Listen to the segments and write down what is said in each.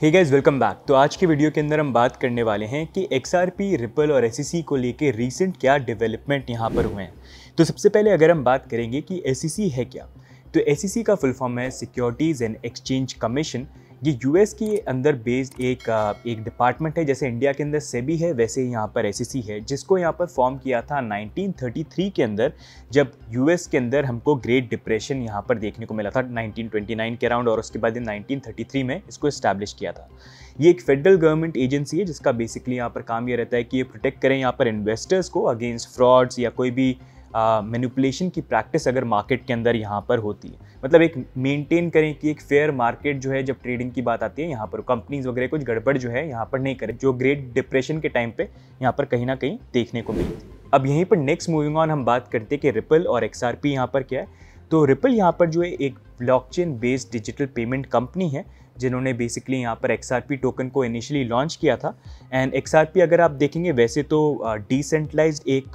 hey guys welcome back तो आज की वीडियो के अंदर हम बात करने वाले हैं कि एक्स आर पी रिपल और एस e को लेके रीसेंट क्या डेवलपमेंट यहाँ पर हुए हैं तो सबसे पहले अगर हम बात करेंगे कि एस e है क्या तो एस e का फुल फॉर्म है सिक्योरिटीज़ एंड एक्सचेंज कमीशन ये यूएस के अंदर बेस्ड एक एक डिपार्टमेंट है जैसे इंडिया के अंदर सेबी है वैसे ही यहाँ पर एस e है जिसको यहाँ पर फॉर्म किया था 1933 के अंदर जब यूएस के अंदर हमको ग्रेट डिप्रेशन यहाँ पर देखने को मिला था 1929 के अराउंड और उसके बाद थर्टी थ्री में इसको इस्टेब्लिश किया था ये एक फेडरल गवर्नमेंट एजेंसी है जिसका बेसिकली यहाँ पर काम ये रहता है कि ये प्रोटेक्ट करें यहाँ पर इन्वेस्टर्स को अगेंस्ट फ्रॉड्स या कोई भी मैनिपुलेशन की प्रैक्टिस अगर मार्केट के अंदर यहाँ पर होती है मतलब एक मेंटेन करें कि एक फेयर मार्केट जो है जब ट्रेडिंग की बात आती है यहाँ पर कंपनीज वगैरह कुछ गड़बड़ जो है यहाँ पर नहीं करें जो ग्रेट डिप्रेशन के टाइम पर यहाँ पर कहीं ना कहीं देखने को मिली थी अब यहीं पर नेक्स्ट मूविंग ऑन हम बात करते हैं कि रिपल और एक्स आर यहाँ पर क्या है तो रिपल यहाँ पर जो है एक block based digital payment company है जिन्होंने बेसिकली यहाँ पर एक्स टोकन को इनिशियली लॉन्च किया था एंड एक्स अगर आप देखेंगे वैसे तो डिसेंट्रलाइज एक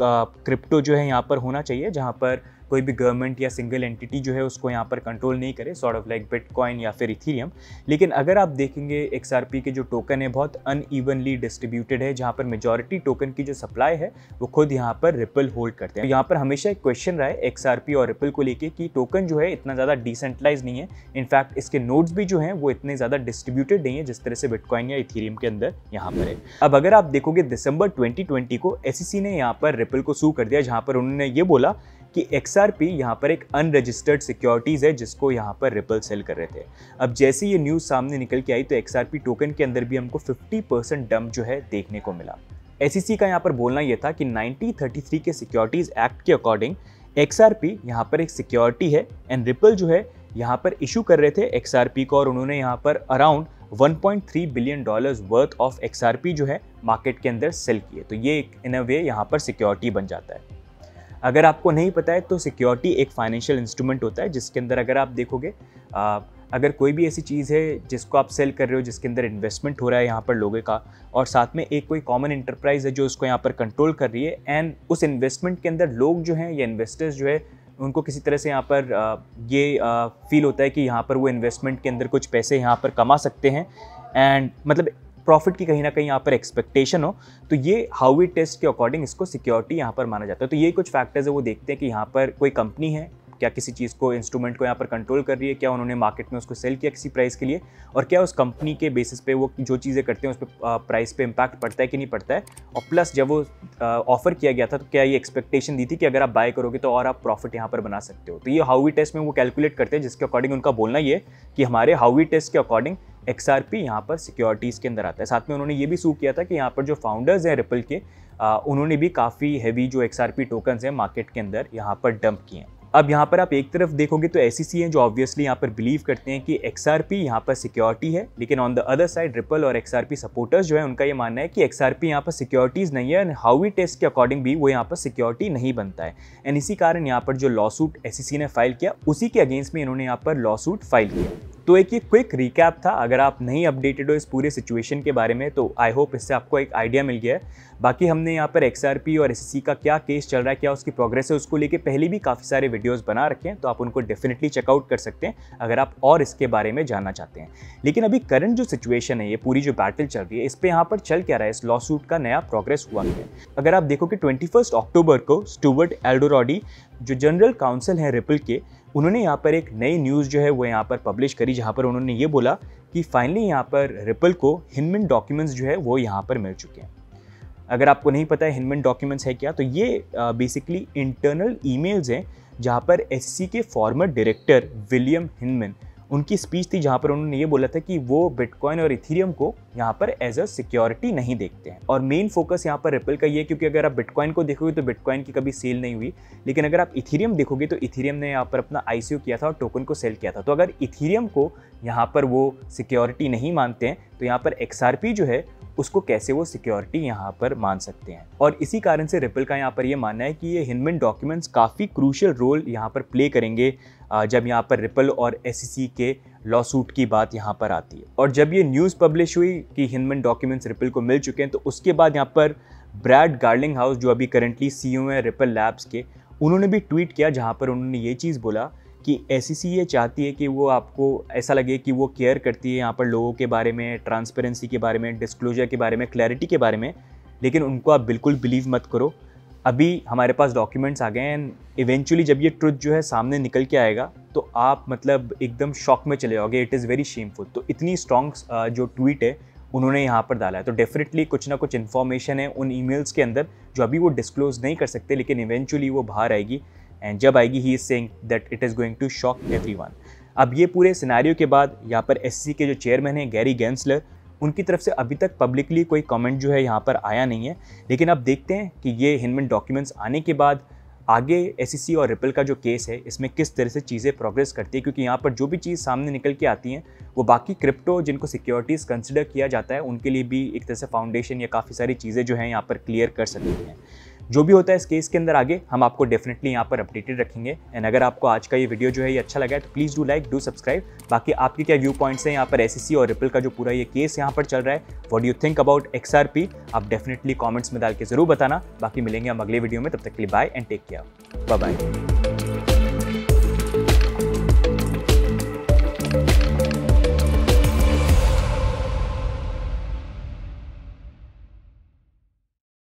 क्रिप्टो जो है यहाँ पर होना चाहिए जहाँ पर कोई भी गवर्नमेंट या सिंगल एंटिटी जो है उसको यहाँ पर कंट्रोल नहीं करे सॉर्ट ऑफ लाइक बिटकॉइन या फिर इथीरियम लेकिन अगर आप देखेंगे एक्स के जो टोकन है बहुत अनईवनली डिस्ट्रीब्यूटेड है जहाँ पर मेजोरिटी टोकन की जो सप्लाई है वो खुद यहाँ पर रिपल होल्ड करते हैं तो यहाँ पर हमेशा एक क्वेश्चन रहा है एक्स और रिपल को लेकर कि टोकन जो है इतना ज़्यादा डिसेंट्रलाइज नहीं है इनफैक्ट इसके नोट्स भी जो हैं वो इतने ज़्यादा डिस्ट्रीब्यूटेड नहीं है जिस तरह से बिटकॉइन या इथीरियम के अंदर यहाँ पर है अब अगर आप देखोगे दिसंबर 2020 को एस e ने यहाँ पर रिपल को सू कर दिया जहाँ पर उन्होंने ये बोला कि एक्स आर पी यहाँ पर एक अनरजिस्टर्ड सिक्योरिटीज़ है जिसको यहाँ पर रिपल सेल कर रहे थे अब जैसे ये न्यूज़ सामने निकल के आई तो एक्स आर पी टोकन के अंदर भी हमको फिफ्टी परसेंट डम जो है देखने को मिला एस e का यहाँ पर बोलना यह था कि 1933 के सिक्योरिटीज़ एक्ट के अकॉर्डिंग एक्स आर पी यहाँ पर एक सिक्योरिटी है एंड रिपल जो है यहाँ पर इशू कर रहे थे एक्स आर पी को और उन्होंने यहाँ पर around 1.3 billion dollars worth of X R P जो है मार्केट के अंदर सेल किए तो ये इन अ वे यहाँ पर सिक्योरिटी बन जाता है अगर आपको नहीं पता है तो सिक्योरिटी एक फाइनेंशियल इंस्ट्रूमेंट होता है जिसके अंदर अगर आप देखोगे आ, अगर कोई भी ऐसी चीज़ है जिसको आप सेल कर रहे हो जिसके अंदर इन्वेस्टमेंट हो रहा है यहाँ पर लोगों का और साथ में एक कोई कॉमन इंटरप्राइज है जो उसको यहाँ पर कंट्रोल कर रही है एंड उस इन्वेस्टमेंट के अंदर लोग जो हैं या इन्वेस्टर्स जो है उनको किसी तरह से यहाँ पर ये फील होता है कि यहाँ पर वो इन्वेस्टमेंट के अंदर कुछ पैसे यहाँ पर कमा सकते हैं एंड मतलब प्रॉफिट की कहीं ना कहीं यहाँ पर एक्सपेक्टेशन हो तो ये हाउवी टेस्ट के अकॉर्डिंग इसको सिक्योरिटी यहाँ पर माना जाता है तो ये कुछ फैक्टर्स है वो देखते हैं कि यहाँ पर कोई कंपनी है क्या किसी चीज़ को इंस्ट्रूमेंट को यहाँ पर कंट्रोल कर रही है क्या उन्होंने मार्केट में उसको सेल किया किसी प्राइस के लिए और क्या उस कंपनी के बेसिस पे वो जो चीज़ें करते हैं उस पर प्राइस पे इम्पैक्ट पड़ता है कि नहीं पड़ता है और प्लस जब वो ऑफर किया गया था तो क्या ये एक्सपेक्टेशन दी थी कि अगर आप बाय करोगे तो और आप प्रॉफिट यहाँ पर बना सकते हो तो ये हाउवी टेस्ट में वो कैलकुलेट करते हैं जिसके अकॉर्डिंग उनका बोलना ये कि हमारे हाउवी टेस्ट के अकॉर्डिंग एक्स आर पी यहाँ पर सिक्योरिटीज़ के अंदर आता है साथ में उन्होंने ये भी सू किया था कि यहाँ पर जो फाउंडर्स हैं रिपल के आ, उन्होंने भी काफ़ी हैवी जो एक्स आर पी टोकन्स हैं मार्केट के अंदर यहाँ पर डंप किए हैं अब यहाँ पर आप एक तरफ देखोगे तो ऐसी सी हैं जो ऑब्वियसली यहाँ पर बिलीव करते हैं कि एक्स आर पी यहाँ पर सिक्योरिटी है लेकिन on the other side Ripple और एक्स आर पी सपोर्टर्स जो है उनका ये मानना है कि एक्स आर पी यहाँ पर सिक्योरिटीज़ नहीं है एंड हाउवी टेस्ट के अकॉर्डिंग भी वो यहाँ पर सिक्योरिटी नहीं बनता है एंड इसी कारण यहाँ पर जो लॉ सूट एस सी ने फाइल किया उसी के अगेंस्ट में इन्होंने यहाँ पर लॉ सूट फाइल किया तो एक ये क्विक रिकैप था अगर आप नहीं अपडेटेड हो इस पूरे सिचुएशन के बारे में तो आई होप इससे आपको एक आइडिया मिल गया है बाकी हमने यहाँ पर एक्स और एस का क्या केस चल रहा है क्या उसकी प्रोग्रेस है उसको लेके पहले भी काफ़ी सारे वीडियोज़ बना रखे हैं तो आप उनको डेफिनेटली चेकआउट कर सकते हैं अगर आप और इसके बारे में जानना चाहते हैं लेकिन अभी करंट जो सिचुएशन है ये पूरी जो बैटल चल रही है इस पर यहाँ पर चल क्या रहा है इस लॉ सूट का नया प्रोग्रेस हुआ है अगर आप देखो कि ट्वेंटी अक्टूबर को स्टूवर्ट एल्डोरॉडी जो जनरल काउंसिल हैं रिपल के उन्होंने यहाँ पर एक नई न्यूज़ जो है वो यहाँ पर पब्लिश करी जहाँ पर उन्होंने ये बोला कि फाइनली यहाँ पर रिपल को हिनमिन डॉक्यूमेंट्स जो है वो यहाँ पर मिल चुके हैं अगर आपको नहीं पता है हिनमिन डॉक्यूमेंट्स है क्या तो ये बेसिकली इंटरनल ईमेल्स हैं जहाँ पर एस के फॉर्मर डायरेक्टर विलियम हिनमिन उनकी स्पीच थी जहाँ पर उन्होंने ये बोला था कि वो बिटकॉइन और इथीरियम को यहाँ पर एज अ सिक्योरिटी नहीं देखते हैं और मेन फोकस यहाँ पर रिपल का ये क्योंकि अगर आप बिटकॉइन को देखोगे तो बिटकॉइन की कभी सेल नहीं हुई लेकिन अगर आप इथीरियम देखोगे तो इथीरियम ने यहाँ पर अपना आई किया था और टोकन को सेल किया था तो अगर इथीरियम को यहाँ पर वो सिक्योरिटी नहीं मानते हैं तो यहाँ पर एक्स जो है उसको कैसे वो सिक्योरिटी यहाँ पर मान सकते हैं और इसी कारण से रिपल का यहाँ पर ये मानना है कि ये हिनमन डॉक्यूमेंट्स काफ़ी क्रूशल रोल यहाँ पर प्ले करेंगे जब यहाँ पर रिपल और एस e के लॉ सूट की बात यहाँ पर आती है और जब ये न्यूज़ पब्लिश हुई कि हिनमन डॉक्यूमेंट्स रिपल को मिल चुके हैं तो उसके बाद यहाँ पर ब्रैड गार्लिंग हाउस जो अभी करेंटली सी ओ है रिपल लैब्स के उन्होंने भी ट्वीट किया जहाँ पर उन्होंने ये चीज़ बोला कि एस ये चाहती है कि वो आपको ऐसा लगे कि वो केयर करती है यहाँ पर लोगों के बारे में ट्रांसपेरेंसी के बारे में डिस्क्लोजर के बारे में क्लैरिटी के बारे में लेकिन उनको आप बिल्कुल बिलीव मत करो अभी हमारे पास डॉक्यूमेंट्स आ गए हैं एंड इवेंचुअली जब ये ट्रुथ जो है सामने निकल के आएगा तो आप मतलब एकदम शॉक में चले जाओगे इट इज़ वेरी शेमफुल तो इतनी स्ट्रॉन्ग जो ट्वीट है उन्होंने यहाँ पर डाला है तो डेफिनेटली कुछ ना कुछ इन्फॉर्मेशन है उन ईमेल्स के अंदर जो अभी वो डिस्क्लोज नहीं कर सकते लेकिन इवेंचुअली वो बाहर आएगी एंड जब आएगी he is saying that it is going to shock everyone अब ये पूरे सिनारियो के बाद यहाँ पर एस के जो चेयरमैन हैं गैरी गेंसलर उनकी तरफ से अभी तक पब्लिकली कोई कमेंट जो है यहाँ पर आया नहीं है लेकिन अब देखते हैं कि ये हिनमन डॉक्यूमेंट्स आने के बाद आगे एस और रिपल का जो केस है इसमें किस तरह से चीज़ें प्रोग्रेस करती है क्योंकि यहाँ पर जो भी चीज़ सामने निकल के आती हैं वो बाकी क्रिप्टो जिनको सिक्योरिटीज़ कंसिडर किया जाता है उनके लिए भी एक तरह से फाउंडेशन या काफ़ी सारी चीज़ें जो हैं यहाँ पर क्लियर कर सकती हैं जो भी होता है इस केस के अंदर आगे हम आपको डेफिनेटली यहाँ पर अपडेटेड रखेंगे एंड अगर आपको आज का ये वीडियो जो है ये अच्छा लगा है तो please do like do subscribe बाकी आपके क्या व्यू पॉइंट्स हैं यहाँ पर एस e और रिपल का जो पूरा ये केस यहाँ पर चल रहा है what you think about X आप डेफिनेटली कॉमेंट्स में डाल के ज़रूर बताना बाकी मिलेंगे हम अगले वीडियो में तब तक के लिए bye and take care bye bye